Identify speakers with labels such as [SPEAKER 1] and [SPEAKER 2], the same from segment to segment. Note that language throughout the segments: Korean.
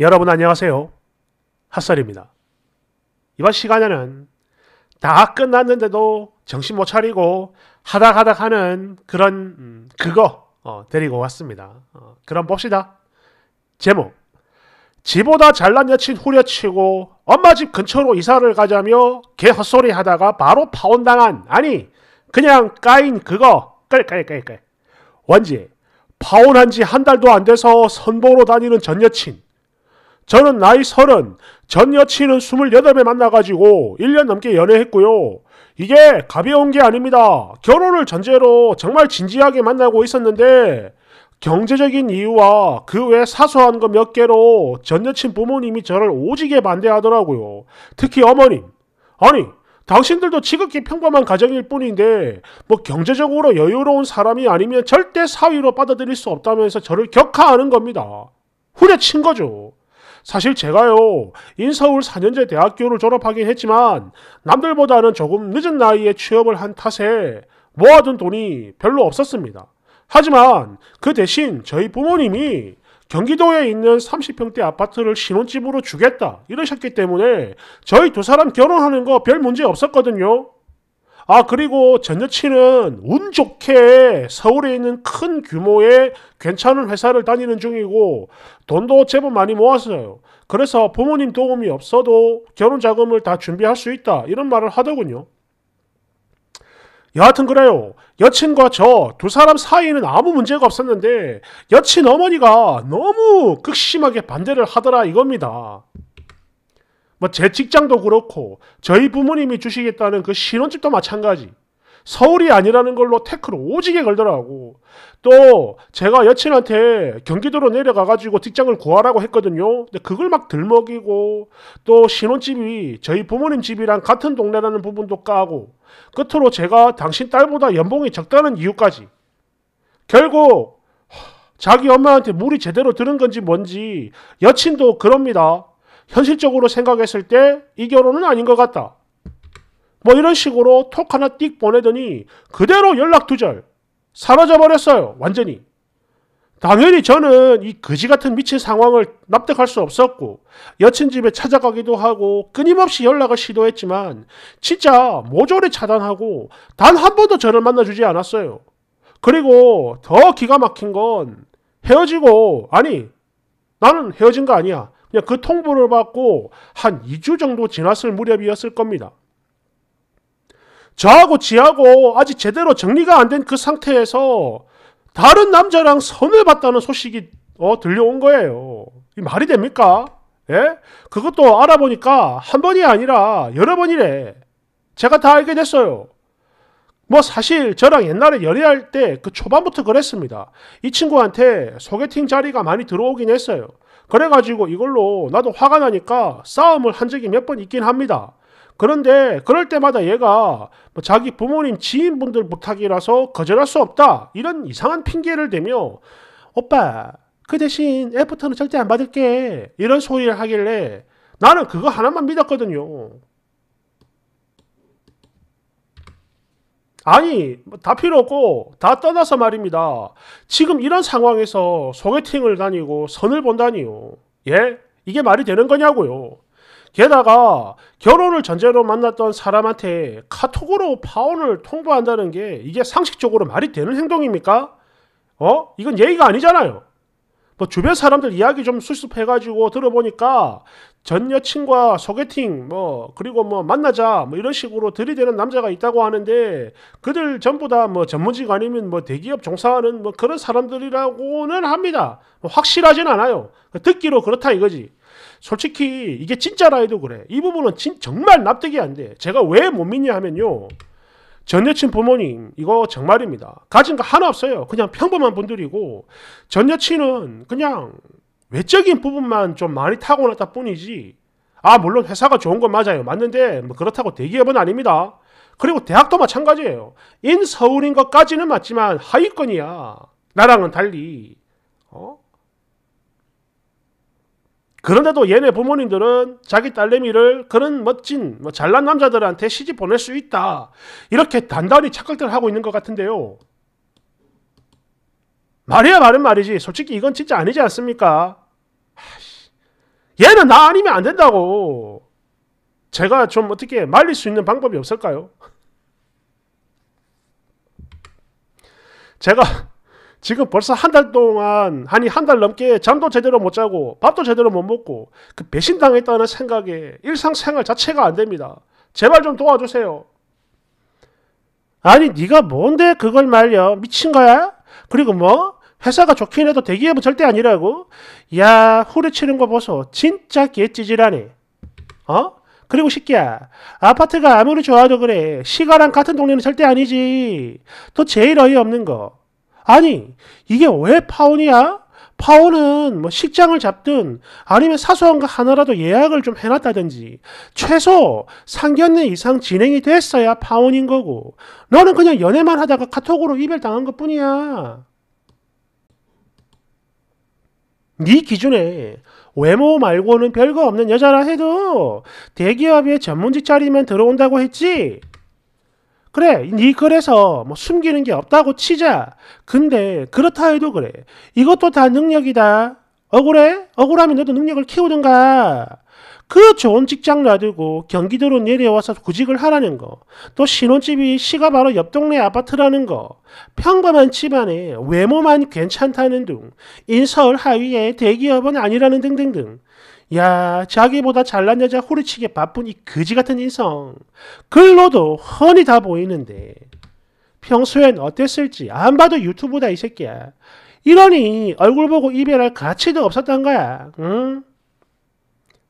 [SPEAKER 1] 여러분 안녕하세요. 핫설입니다. 이번 시간에는 다 끝났는데도 정신 못 차리고 하닥하닥 하는 그런 음, 그거 어, 데리고 왔습니다. 어, 그럼 봅시다. 제목 지보다 잘난 여친 후려치고 엄마 집 근처로 이사를 가자며 개 헛소리 하다가 바로 파혼당한 아니 그냥 까인 그거 끌끌끌끌 원지 파혼한 지 한 달도 안 돼서 선보로 다니는 전 여친 저는 나이 서른, 전 여친은 28에 만나가지고 1년 넘게 연애했고요. 이게 가벼운 게 아닙니다. 결혼을 전제로 정말 진지하게 만나고 있었는데 경제적인 이유와 그 외 사소한 것 몇 개로 전 여친 부모님이 저를 오지게 반대하더라고요. 특히 어머님. 아니, 당신들도 지극히 평범한 가정일 뿐인데 뭐 경제적으로 여유로운 사람이 아니면 절대 사위로 받아들일수 없다면서 저를 격하하는 겁니다. 후려친 거죠. 사실 제가요, 인서울 4년제 대학교를 졸업하긴 했지만, 남들보다는 조금 늦은 나이에 취업을 한 탓에 모아둔 돈이 별로 없었습니다. 하지만 그 대신 저희 부모님이 경기도에 있는 30평대 아파트를 신혼집으로 주겠다 이러셨기 때문에 저희 두 사람 결혼하는 거 별 문제 없었거든요. 아, 그리고 전 여친은 운 좋게 서울에 있는 큰 규모의 괜찮은 회사를 다니는 중이고 돈도 제법 많이 모았어요. 그래서 부모님 도움이 없어도 결혼 자금을 다 준비할 수 있다. 이런 말을 하더군요. 여하튼 그래요. 여친과 저 두 사람 사이에는 아무 문제가 없었는데 여친 어머니가 너무 극심하게 반대를 하더라 이겁니다. 뭐제 직장도 그렇고 저희 부모님이 주시겠다는 그 신혼집도 마찬가지. 서울이 아니라는 걸로 태클을 오지게 걸더라고. 또 제가 여친한테 경기도로 내려가가지고 직장을 구하라고 했거든요. 근데 그걸 막 들먹이고 또 신혼집이 저희 부모님 집이랑 같은 동네라는 부분도 까고 끝으로 제가 당신 딸보다 연봉이 적다는 이유까지 결국 자기 엄마한테 물이 제대로 들은 건지 뭔지 여친도 그럽니다. 현실적으로 생각했을 때 이 결혼은 아닌 것 같다. 뭐 이런 식으로 톡 하나 띡 보내더니 그대로 연락 두절 사라져 버렸어요. 완전히. 당연히 저는 이 거지 같은 미친 상황을 납득할 수 없었고 여친 집에 찾아가기도 하고 끊임없이 연락을 시도했지만 진짜 모조리 차단하고 단 한 번도 저를 만나주지 않았어요. 그리고 더 기가 막힌 건 헤어지고 아니 나는 헤어진 거 아니야. 예, 그 통보를 받고 한 2주 정도 지났을 무렵이었을 겁니다. 저하고 지하고 아직 제대로 정리가 안 된 그 상태에서 다른 남자랑 선을 봤다는 소식이 어, 들려온 거예요. 이 말이 됩니까? 예? 그것도 알아보니까 한 번이 아니라 여러 번이래. 제가 다 알게 됐어요. 뭐 사실 저랑 옛날에 연애할 때 그 초반부터 그랬습니다. 이 친구한테 소개팅 자리가 많이 들어오긴 했어요. 그래가지고 이걸로 나도 화가 나니까 싸움을 한 적이 몇 번 있긴 합니다. 그런데 그럴 때마다 얘가 뭐 자기 부모님 지인분들 부탁이라서 거절할 수 없다 이런 이상한 핑계를 대며 오빠 그 대신 애프터는 절대 안 받을게 이런 소리를 하길래 나는 그거 하나만 믿었거든요. 아니, 다 필요 없고, 다 떠나서 말입니다. 지금 이런 상황에서 소개팅을 다니고 선을 본다니요. 예? 이게 말이 되는 거냐고요. 게다가 결혼을 전제로 만났던 사람한테 카톡으로 파혼을 통보한다는 게 이게 상식적으로 말이 되는 행동입니까? 어? 이건 예의가 아니잖아요. 뭐 주변 사람들 이야기 좀 수습해가지고 들어보니까 전 여친과 소개팅 뭐 그리고 뭐 만나자 뭐 이런 식으로 들이대는 남자가 있다고 하는데 그들 전부 다 뭐 전문직 아니면 뭐 대기업 종사하는 뭐 그런 사람들이라고는 합니다. 뭐 확실하진 않아요. 듣기로 그렇다 이거지. 솔직히 이게 진짜라 해도 그래. 이 부분은 진, 정말 납득이 안 돼. 제가 왜 못 믿냐 하면요. 전 여친 부모님 이거 정말입니다. 가진 거 하나 없어요. 그냥 평범한 분들이고 전 여친은 그냥 외적인 부분만 좀 많이 타고났다 뿐이지 아 물론 회사가 좋은 건 맞아요 맞는데 뭐 그렇다고 대기업은 아닙니다 그리고 대학도 마찬가지예요 인 서울인 것까지는 맞지만 하위권이야 나랑은 달리 어? 그런데도 얘네 부모님들은 자기 딸내미를 그런 멋진 뭐 잘난 남자들한테 시집 보낼 수 있다 이렇게 단단히 착각들 하고 있는 것 같은데요 말이야 말은 말이지. 솔직히 이건 진짜 아니지 않습니까? 얘는 나 아니면 안 된다고. 제가 좀 어떻게 말릴 수 있는 방법이 없을까요? 제가 지금 벌써 한 달 동안 아니 한 달 넘게 잠도 제대로 못 자고 밥도 제대로 못 먹고 그 배신당했다는 생각에 일상생활 자체가 안 됩니다. 제발 좀 도와주세요. 아니 네가 뭔데 그걸 말려 미친 거야? 그리고 뭐 회사가 좋긴 해도 대기업은 절대 아니라고. 야, 후려치는 거 보소. 진짜 개찌질하네. 어? 그리고 쉽게야 아파트가 아무리 좋아도 그래. 시가랑 같은 동네는 절대 아니지. 또 제일 어이없는 거. 아니, 이게 왜 파혼이야? 파혼은 뭐 식장을 잡든 아니면 사소한 거 하나라도 예약을 좀 해놨다든지 최소 3개월 이상 진행이 됐어야 파혼인 거고 너는 그냥 연애만 하다가 카톡으로 이별당한 것 뿐이야. 네 기준에 외모 말고는 별거 없는 여자라 해도 대기업의 전문직 자리만 들어온다고 했지. 그래, 네 그래서 뭐 숨기는 게 없다고 치자. 근데 그렇다 해도 그래. 이것도 다 능력이다. 억울해? 억울하면 너도 능력을 키우든가. 그 좋은 직장 놔두고 경기도로 내려와서 구직을 하라는 거. 또 신혼집이 시가 바로 옆 동네 아파트라는 거. 평범한 집안에 외모만 괜찮다는 등, 인서울 하위의 대기업은 아니라는 등등등. 야, 자기보다 잘난 여자 후리치게 바쁜 이 거지 같은 인성. 글로도 흔히 다 보이는데. 평소엔 어땠을지 안 봐도 유튜브다 이 새끼야. 이러니 얼굴 보고 이별할 가치도 없었던 거야. 응?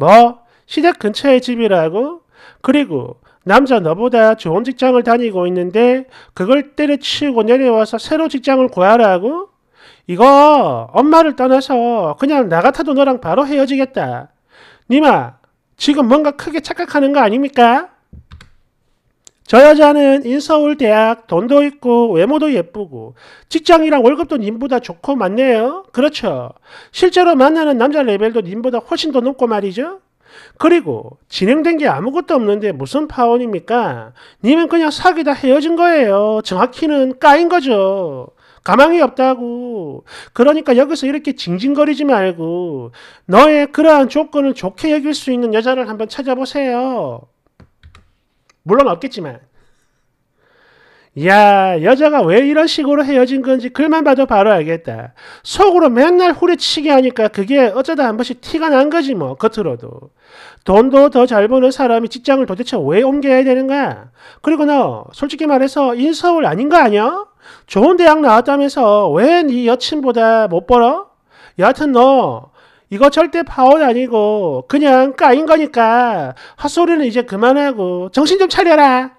[SPEAKER 1] 뭐 시댁 근처에 집이라고? 그리고 남자 너보다 좋은 직장을 다니고 있는데 그걸 때려치우고 내려와서 새로 직장을 구하라고? 이거 엄마를 떠나서 그냥 나 같아도 너랑 바로 헤어지겠다. 니마 지금 뭔가 크게 착각하는 거 아닙니까? 저 여자는 인서울 대학 돈도 있고 외모도 예쁘고 직장이랑 월급도 님보다 좋고 맞네요. 그렇죠. 실제로 만나는 남자 레벨도 님보다 훨씬 더 높고 말이죠. 그리고 진행된 게 아무것도 없는데 무슨 파혼입니까? 님은 그냥 사귀다 헤어진 거예요. 정확히는 까인 거죠. 가망이 없다고. 그러니까 여기서 이렇게 징징거리지 말고 너의 그러한 조건을 좋게 여길 수 있는 여자를 한번 찾아보세요. 물론 없겠지만 야 여자가 왜 이런 식으로 헤어진 건지 글만 봐도 바로 알겠다. 속으로 맨날 후려치게 하니까 그게 어쩌다 한 번씩 티가 난 거지 뭐 겉으로도. 돈도 더 잘 버는 사람이 직장을 도대체 왜 옮겨야 되는가? 그리고 너 솔직히 말해서 인서울 아닌 거 아니야? 좋은 대학 나왔다면서 왜네 여친보다 못 벌어? 여하튼 너 이거 절대 파혼 아니고 그냥 까인 거니까 헛소리는 이제 그만하고 정신 좀 차려라.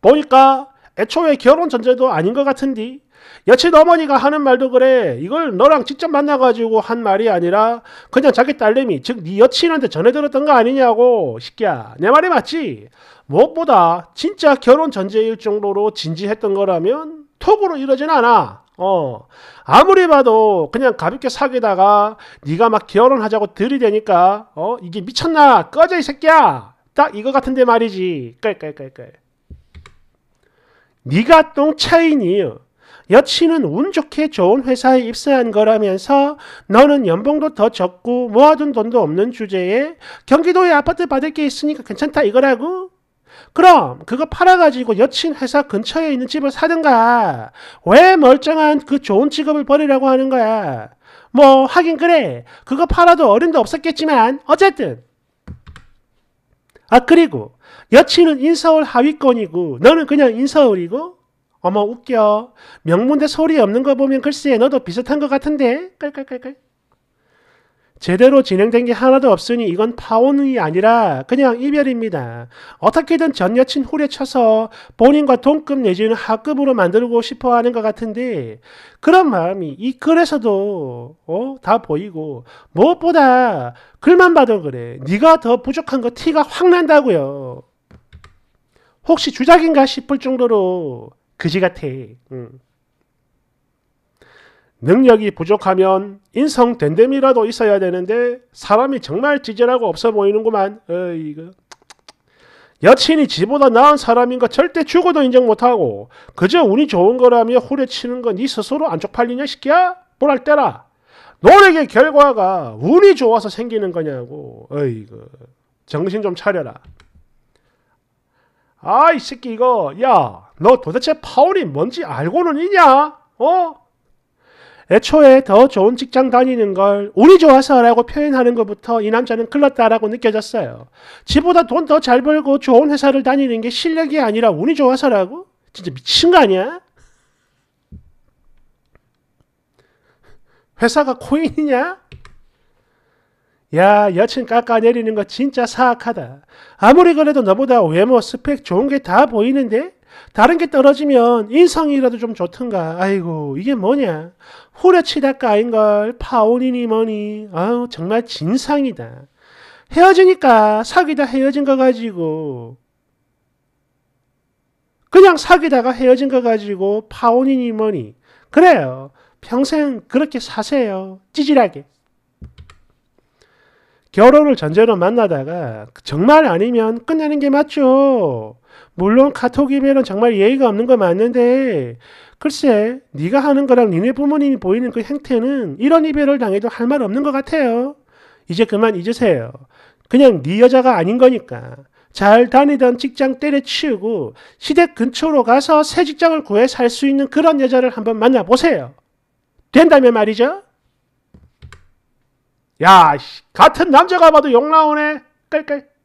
[SPEAKER 1] 보니까 애초에 결혼 전제도 아닌 것 같은디. 여친 어머니가 하는 말도 그래. 이걸 너랑 직접 만나가지고 한 말이 아니라 그냥 자기 딸내미, 즉 네 여친한테 전해 들었던 거 아니냐고. 시끼야, 내 말이 맞지? 무엇보다 진짜 결혼 전제일 정도로 진지했던 거라면 톡으로 이러진 않아. 어 아무리 봐도 그냥 가볍게 사귀다가 네가 막 결혼하자고 들이대니까 어 이게 미쳤나 꺼져 이 새끼야 딱 이거 같은데 말이지 깔깔깔깔 네가 똥차이니 여친은 운 좋게 좋은 회사에 입사한 거라면서 너는 연봉도 더 적고 모아둔 돈도 없는 주제에 경기도에 아파트 받을 게 있으니까 괜찮다 이거라고 그럼 그거 팔아가지고 여친 회사 근처에 있는 집을 사든가. 왜 멀쩡한 그 좋은 직업을 버리라고 하는 거야. 뭐 하긴 그래. 그거 팔아도 어림도 없었겠지만 어쨌든. 아 그리고 여친은 인서울 하위권이고 너는 그냥 인서울이고 어머 웃겨. 명문대 소리 없는 거 보면 글쎄 너도 비슷한 것 같은데. 깔깔깔깔. 제대로 진행된 게 하나도 없으니 이건 파혼이 아니라 그냥 이별입니다. 어떻게든 전 여친 홀에 쳐서 본인과 동급 내지는 하급으로 만들고 싶어 하는 것 같은데 그런 마음이 이 글에서도 어? 다 보이고 무엇보다 글만 봐도 그래. 네가 더 부족한 거 티가 확 난다고요. 혹시 주작인가 싶을 정도로 그지 같아. 응. 능력이 부족하면 인성 댄댐이라도 있어야 되는데 사람이 정말 지질하고 없어 보이는구만. 어이거. 여친이 지보다 나은 사람인 거 절대 죽어도 인정 못하고 그저 운이 좋은 거라며 후려치는 건네 스스로 안 쪽팔리냐 시끼야? 보랄 때라. 노력의 결과가 운이 좋아서 생기는 거냐고. 어이그 정신 좀 차려라. 아이 새끼 이거 야너 도대체 파울이 뭔지 알고는 있냐? 어? 애초에 더 좋은 직장 다니는 걸 운이 좋아서라고 표현하는 것부터 이 남자는 글렀다라고 느껴졌어요. 지보다 돈 더 잘 벌고 좋은 회사를 다니는 게 실력이 아니라 운이 좋아서라고? 진짜 미친 거 아니야? 회사가 코인이냐? 야, 여친 깎아내리는 거 진짜 사악하다. 아무리 그래도 너보다 외모, 스펙 좋은 게 다 보이는데? 다른 게 떨어지면 인성이라도 좀좋던가 아이고, 이게 뭐냐. 후려치다 까인걸, 파혼이니 뭐니. 아우, 정말 진상이다. 헤어지니까 사귀다 헤어진 거 가지고 그냥 사귀다가 헤어진 거 가지고 파혼이니 뭐니 그래요. 평생 그렇게 사세요. 찌질하게. 결혼을 전제로 만나다가 정말 아니면 끝내는 게 맞죠. 물론 카톡이면 정말 예의가 없는 거 맞는데 글쎄 네가 하는 거랑 니네 부모님이 보이는 그 행태는 이런 이별을 당해도 할 말 없는 것 같아요. 이제 그만 잊으세요. 그냥 네 여자가 아닌 거니까. 잘 다니던 직장 때려치우고 시댁 근처로 가서 새 직장을 구해 살 수 있는 그런 여자를 한번 만나보세요. 된다면 말이죠. 야, 같은 남자가 봐도 욕 나오네. 깔깔.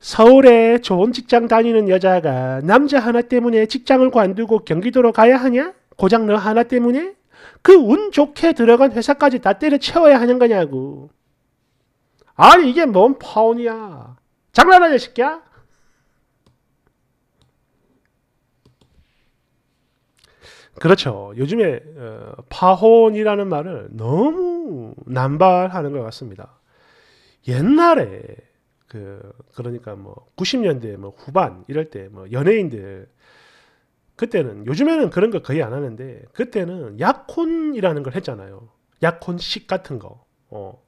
[SPEAKER 1] 서울에 좋은 직장 다니는 여자가 남자 하나 때문에 직장을 관두고 경기도로 가야 하냐? 고장 너 하나 때문에? 그 운 좋게 들어간 회사까지 다 때려채워야 하는 거냐고. 아니 이게 뭔 파혼이야. 장난하냐 새끼야? 그렇죠. 요즘에 어, 파혼이라는 말을 너무 남발하는 것 같습니다. 옛날에 그 그러니까 뭐 90년대 뭐 후반 이럴 때 뭐 연예인들 그때는 요즘에는 그런 거 거의 안 하는데 그때는 약혼이라는 걸 했잖아요. 약혼식 같은 거. 어.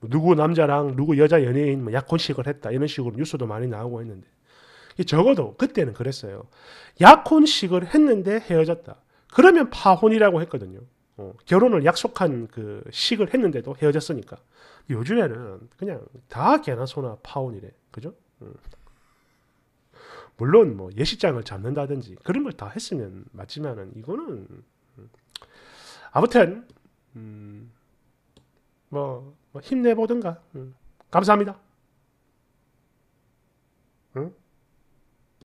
[SPEAKER 1] 뭐 누구 남자랑 누구 여자 연예인 뭐 약혼식을 했다 이런 식으로 뉴스도 많이 나오고 했는데 적어도 그때는 그랬어요. 약혼식을 했는데 헤어졌다. 그러면 파혼이라고 했거든요. 어, 결혼을 약속한 그 식을 했는데도 헤어졌으니까 요즘에는 그냥 다 개나 소나 파혼이래 그죠? 음. 물론 뭐 예식장을 잡는다든지 그런 걸 다 했으면 맞지만은 이거는 음. 아무튼 음, 뭐, 뭐, 힘내보든가 음. 감사합니다. 응?